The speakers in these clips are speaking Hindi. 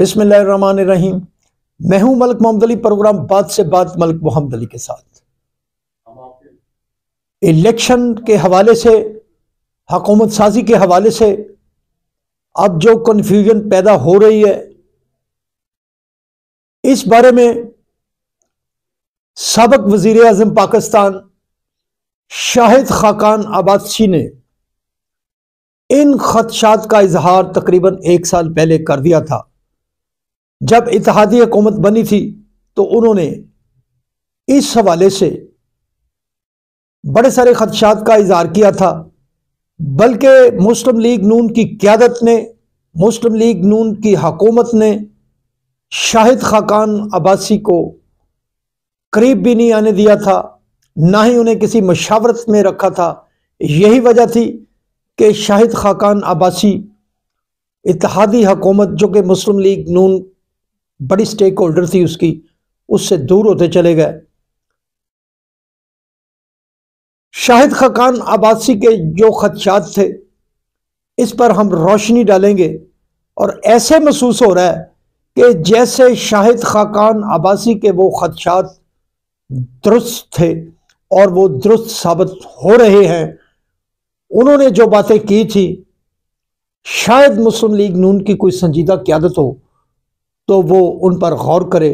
रहीम मैं हूं मलक मोहम्मद अली प्रोग्राम बात से बात मलक मोहम्मद अली के साथ इलेक्शन के हवाले से हकूमत साजी के हवाले से अब जो कन्फ्यूजन पैदा हो रही है इस बारे में सबक वजीर अजम पाकिस्तान शाहिद खाकान आबादशी ने इन खदशात का इजहार तकरीबन एक साल पहले कर दिया था जब इतिहादी हुकूमत बनी थी तो उन्होंने इस हवाले से बड़े सारे खदशात का इजहार किया था बल्कि मुस्लिम लीग नून की क्यादत ने मुस्लिम लीग नून की हकूमत ने शाहिद खाकान अब्बासी को करीब भी नहीं आने दिया था ना ही उन्हें किसी मशावरत में रखा था यही वजह थी कि शाहिद खाकान अब्बासी इतिहादी हकूमत जो कि मुस्लिम लीग नून बड़ी स्टेक होल्डर थी उसकी उससे दूर होते चले गए शाहिद खकान आबासी के जो खदशात थे इस पर हम रोशनी डालेंगे और ऐसे महसूस हो रहा है कि जैसे शाहिद खाकान आबासी के वो खदशात दुरुस्त थे और वो दुरुस्त साबित हो रहे हैं उन्होंने जो बातें की थी शायद मुस्लिम लीग नून की कोई संजीदा क्यादत हो तो वो उन पर गौर करे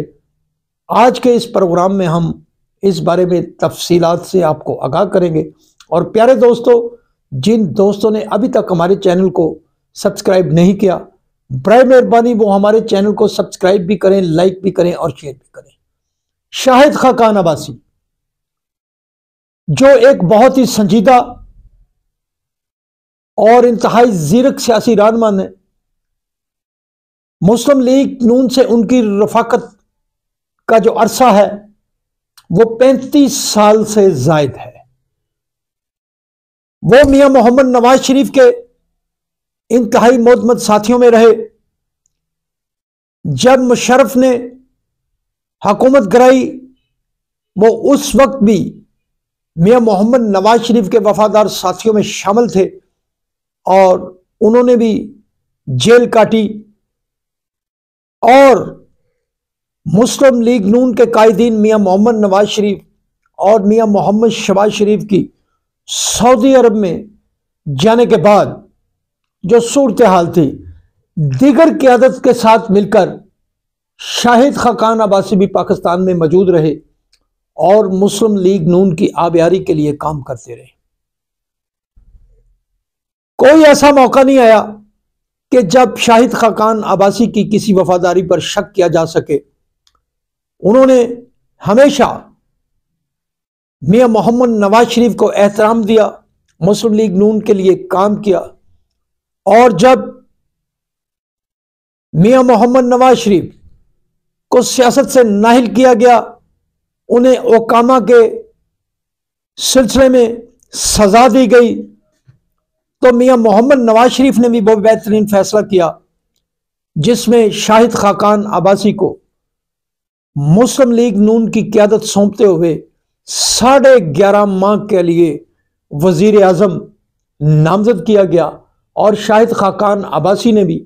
आज के इस प्रोग्राम में हम इस बारे में तफसीलात से आपको आगाह करेंगे और प्यारे दोस्तों जिन दोस्तों ने अभी तक हमारे चैनल को सब्सक्राइब नहीं किया बर मेहरबानी वो हमारे चैनल को सब्सक्राइब भी करें लाइक भी करें और शेयर भी करें शाहिद खाकान अबासी जो एक बहुत ही संजीदा और इंतहाई जीरक सियासी रानमान है मुस्लिम लीग नून से उनकी रफाकत का जो अरसा है वो पैंतीस साल से जायद है वो मियां मोहम्मद नवाज शरीफ के इंतहाई मोदमद साथियों में रहे जब मुशरफ ने हकूमत कराई वो उस वक्त भी मियां मोहम्मद नवाज शरीफ के वफादार साथियों में शामिल थे और उन्होंने भी जेल काटी और मुस्लिम लीग नून के कायदीन मियाँ मोहम्मद नवाज शरीफ और मियाँ मोहम्मद शबाज शरीफ की सऊदी अरब में जाने के बाद जो सूरत हाल थी दीगर क्यादत के साथ मिलकर शाहिद खाकान अब्बासी भी पाकिस्तान में मौजूद रहे और मुस्लिम लीग नून की आबियारी के लिए काम करते रहे कोई ऐसा मौका नहीं आया कि जब शाहिद खाकान आबासी की किसी वफादारी पर शक किया जा सके उन्होंने हमेशा मियाँ मोहम्मद नवाज शरीफ को एहतराम दिया मुस्लिम लीग नून के लिए काम किया और जब मियाँ मोहम्मद नवाज शरीफ को सियासत से नाहिल किया गया उन्हें ओकामा के सिलसिले में सजा दी गई तो मियाँ मोहम्मद नवाज शरीफ ने भी बहुत बेहतरीन फैसला किया जिसमें शाहिद खाकान आबासी को मुस्लिम लीग नून की क्यादत सौंपते हुए साढ़े ग्यारह माह के लिए वजीर अजम नामजद किया गया और शाहिद खाकान आबासी ने भी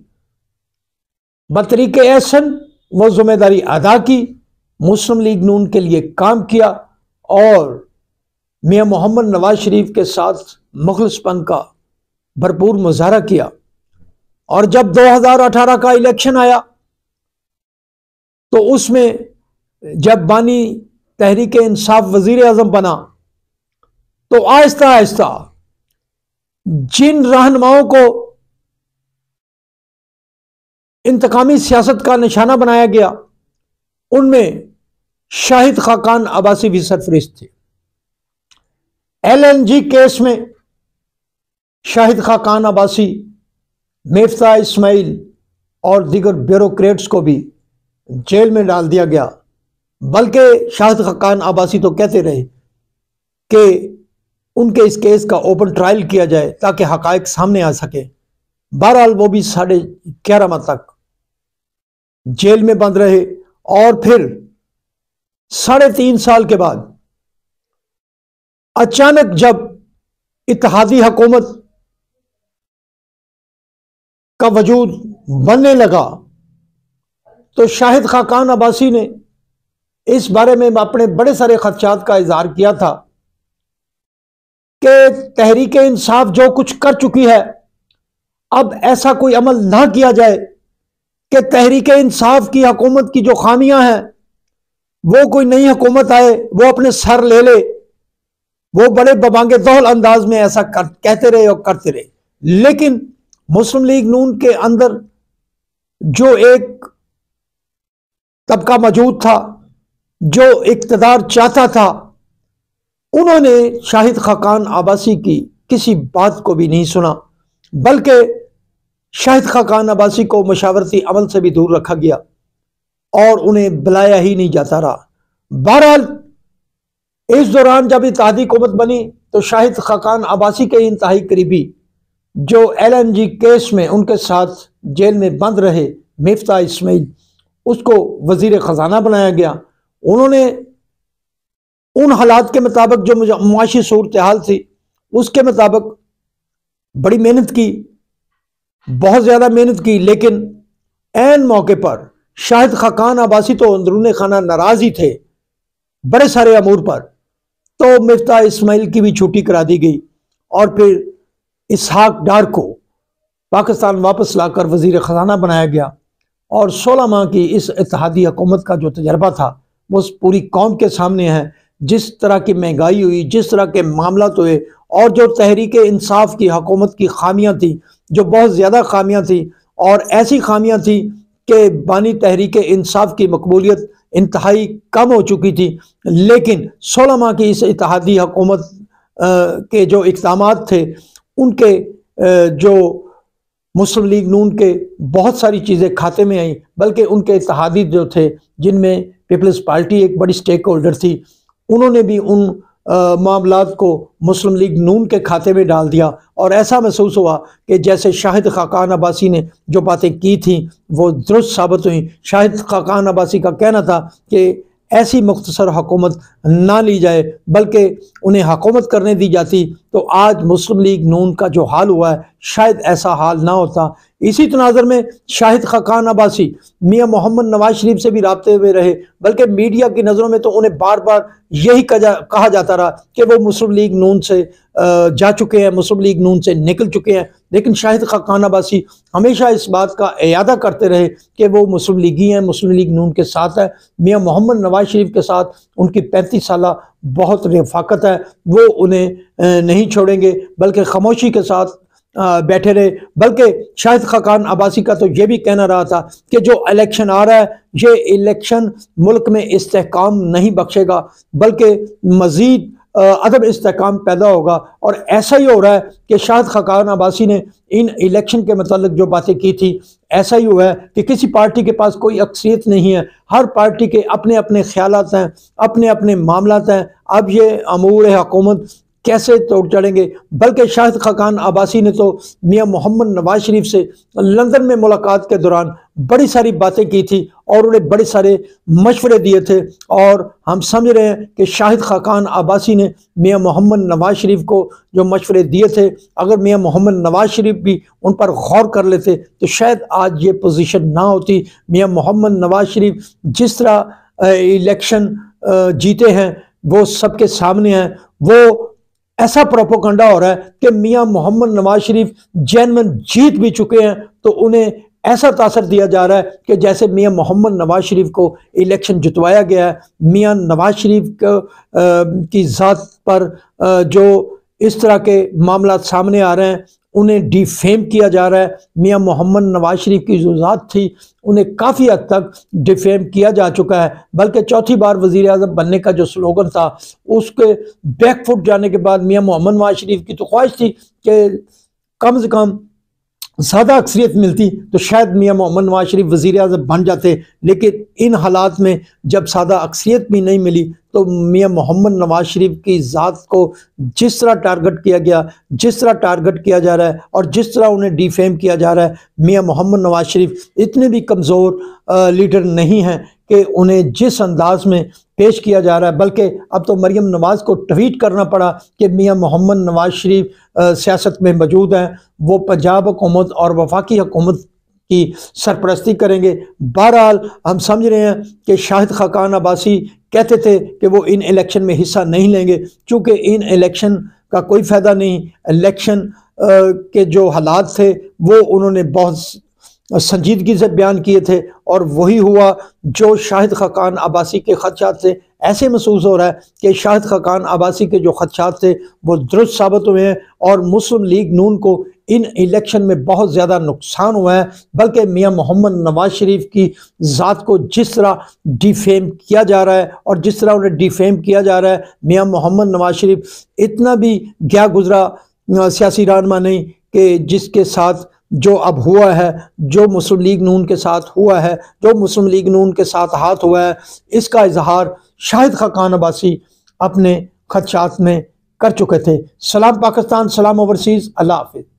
बतरीक एहसन व जिम्मेदारी अदा की मुस्लिम लीग नून के लिए काम किया और मियाँ मोहम्मद नवाज शरीफ के साथ मुखलसपन का भरपूर मुजहरा किया और जब 2018 का इलेक्शन आया तो उसमें जब बानी तहरीक इंसाफ वजीर आजम बना तो आहिस्ता आहिस्ता जिन रहनुमाओं को इंतकामी सियासत का निशाना बनाया गया उनमें शाहिद खाकान आबासी भी सरफरिस्त थे एलएनजी केस में शाहिद खाकान अब्बासी मेफ्ता इसमाइल और दीगर ब्यूरोट्स को भी जेल में डाल दिया गया बल्कि शाहिद खाकान आबासी तो कहते रहे कि उनके इस केस का ओपन ट्रायल किया जाए ताकि हकायक सामने आ सके बहरहाल वो भी साढ़े ग्यारह मत तक जेल में बंद रहे और फिर साढ़े तीन साल के बाद अचानक जब इतिहादी हकूमत का वजूद बनने लगा तो शाहिद खाकान अब्बासी ने इस बारे में अपने बड़े सारे खदशात का इजहार किया था कि तहरीक इंसाफ जो कुछ कर चुकी है अब ऐसा कोई अमल ना किया जाए कि तहरीक इंसाफ की हकूमत की जो खामियां हैं वो कोई नई हकूमत आए वो अपने सर ले ले वो बड़े बबांगे दोहल अंदाज में ऐसा कर, कहते रहे और करते रहे लेकिन मुस्लिम लीग नून के अंदर जो एक तबका मौजूद था जो इकतदार चाहता था उन्होंने शाहिद खाकान आबासी की किसी बात को भी नहीं सुना बल्कि शाहिद खाकान आबासी को मशावरती अमल से भी दूर रखा गया और उन्हें बुलाया ही नहीं जाता रहा बहरहाल इस दौरान जब इतिहादी हुकूमत बनी तो शाहिद खाकान आबासी के इंतहाई करीबी जो एलएनजी केस में उनके साथ जेल में बंद रहे मिफ्ता इसमाइल उसको वजीर ख़जाना बनाया गया उन्होंने उन हालात के मुताबिक जो मुआशी सूरत हाल थी उसके मुताबिक बड़ी मेहनत की बहुत ज़्यादा मेहनत की लेकिन एन मौके पर शाहिद खाकान आबासी तो अंदरून खाना नाराज़ ही थे बड़े सारे अमूर पर तो मिफ्ता इसमाइल की भी छुट्टी करा दी गई और फिर इसहाक डार को पाकिस्तान वापस लाकर वजीर ख़जाना बनाया गया और सोलह माह की इस इतिहादी हुकूमत का जो तजर्बा था वो पूरी कौम के सामने है जिस तरह की महंगाई हुई जिस तरह के मामला तो हुए और जो तहरीक इंसाफ की हकूमत की खामियाँ थी जो बहुत ज़्यादा खामियाँ थी और ऐसी खामियाँ थी कि बानी तहरीक इंसाफ की मकबूलियत इंतहाई कम हो चुकी थी लेकिन सोलह माह की इस इतिहादी हकूमत के जो इकदाम थे उनके जो मुस्लिम लीग नून के बहुत सारी चीज़ें खाते में आई बल्कि उनके इतिहादी जो थे जिनमें पीपल्स पार्टी एक बड़ी स्टेक होल्डर थी उन्होंने भी उन मामला को मुस्लिम लीग नून के खाते में डाल दिया और ऐसा महसूस हुआ कि जैसे शाहिद खाकान अब्बासी ने जो बातें की थी वो दुरुस्त साबित हुई शाहिद खाकान अब्बासी का कहना था कि ऐसी मुख्तसर हकूमत ना ली जाए बल्कि उन्हें हकूमत करने दी जाती तो आज मुस्लिम लीग नून का जो हाल हुआ है शायद ऐसा हाल ना होता इसी तनाजर में शाहिद खकान अब्बासी मियाँ मोहम्मद नवाज शरीफ से भी रबते हुए रहे बल्कि मीडिया की नज़रों में तो उन्हें बार बार यही कहा जाता रहा कि वो मुस्लिम लीग नून से जा चुके हैं मुस्लिम लीग नून से निकल चुके हैं लेकिन शाहिद खकान अब्बासी हमेशा इस बात का अदा करते रहे कि वो मुस्लिम लीगी हैं मुस्लिम लीग नून के साथ है मियाँ मोहम्मद नवाज शरीफ के साथ उनकी पैंतीस साल बहुत रफाकत है वो उन्हें नहीं छोड़ेंगे बल्कि खामोशी के साथ बैठे रहे बल्कि शाहिद खाकान अब्बासी का तो ये भी कहना रहा था कि जो इलेक्शन आ रहा है ये इलेक्शन मुल्क में इस्तेकाम नहीं बख्शेगा बल्कि मज़ीद अदब इसकाम पैदा होगा और ऐसा ही हो रहा है कि शाहिद खकान अब्बासी ने इन इलेक्शन के मतलब जो बातें की थी ऐसा ही हुआ है कि किसी पार्टी के पास कोई अक्सरियत नहीं है हर पार्टी के अपने अपने ख्याल हैं अपने अपने मामला हैं अब ये अमूर हकूमत कैसे तोड़ चढ़ेंगे बल्कि शाहिद खाकान आबासी ने तो मियाँ मोहम्मद नवाज शरीफ से लंदन में मुलाकात के दौरान बड़ी सारी बातें की थी और उन्हें बड़े सारे मशवरे दिए थे और हम समझ रहे हैं कि शाहिद खाकान आबासी ने मियाँ मोहम्मद नवाज शरीफ को जो मशवरे दिए थे अगर मियाँ मोहम्मद नवाज शरीफ भी उन पर गौर कर लेते तो शायद आज ये पोजिशन ना होती मियाँ मोहम्मद नवाज शरीफ जिस तरह इलेक्शन जीते हैं वो सबके सामने हैं वो ऐसा प्रोपोकंडा हो रहा है कि मियाँ मोहम्मद नवाज शरीफ जैनमन जीत भी चुके हैं तो उन्हें ऐसा तासर दिया जा रहा है कि जैसे मियाँ मोहम्मद नवाज शरीफ को इलेक्शन जितवाया गया है मियाँ नवाज शरीफ को, की ज़ात पर आ, जो इस तरह के मामला सामने आ रहे हैं उन्हें डिफेम किया जा रहा है मियाँ मोहम्मद नवाज शरीफ की जो ज़ात थी उन्हें काफ़ी हद तक डिफेम किया जा चुका है बल्कि चौथी बार वज़ी अजम बनने का जो स्लोगन था उसके बैकफुट जाने के बाद मियाँ मोहम्मद नवाज शरीफ की तो ख्वाहिश थी कि कम से कम ज़्यादा अक्सरियत मिलती तो शायद मियाँ मोहम्मद नवाज शरीफ वज़ी अजम बन जाते लेकिन इन हालात में जब सादा अक्सरियत भी नहीं मिली तो मियाँ मोहम्मद नवाज शरीफ की ज़ात को जिस तरह टारगेट किया गया जिस तरह टारगेट किया जा रहा है और जिस तरह उन्हें डिफेम किया जा रहा है मियाँ मोहम्मद नवाज शरीफ इतने भी कमज़ोर लीडर नहीं हैं कि उन्हें जिस अंदाज में पेश किया जा रहा है बल्कि अब तो मरीम नवाज़ को ट्वीट करना पड़ा कि मियाँ मोहम्मद नवाज शरीफ सियासत में मौजूद हैं वो पंजाब हुकूमत और वफाकी हुकूमत की सरपरस्ती करेंगे बहरहाल हम समझ रहे हैं कि शाहिद खाकान अब्बासी कहते थे कि वो इन इलेक्शन में हिस्सा नहीं लेंगे चूँकि इन इलेक्शन का कोई फ़ायदा नहीं इलेक्शन के जो हालात थे वो उन्होंने बहुत संजीदगी से बयान किए थे और वही हुआ जो शाहिद खाकान अब्बासी के खदशात से ऐसे महसूस हो रहा है कि शाहिद खाकान अब्बासी के जो खदशात थे वो दुरुस्त साबित हुए हैं और मुस्लिम लीग नून को इन इलेक्शन में बहुत ज़्यादा नुकसान हुआ है बल्कि मियाँ मोहम्मद नवाज शरीफ की ज़ात को जिस तरह डिफेम किया जा रहा है और जिस तरह उन्हें डिफेम किया जा रहा है मियाँ मोहम्मद नवाज शरीफ इतना भी गया गुजरा सियासी रानमा नहीं कि जिसके साथ जो अब हुआ है जो मुस्लिम लीग नून के साथ हुआ है जो मुस्लिम लीग नून के साथ हाथ हुआ है इसका इजहार शाहिद ख़ान अब्बासी अपने खदशात में कर चुके थे सलाम पाकिस्तान सलाम ओवरसीज़ अल्लाह हाफिज़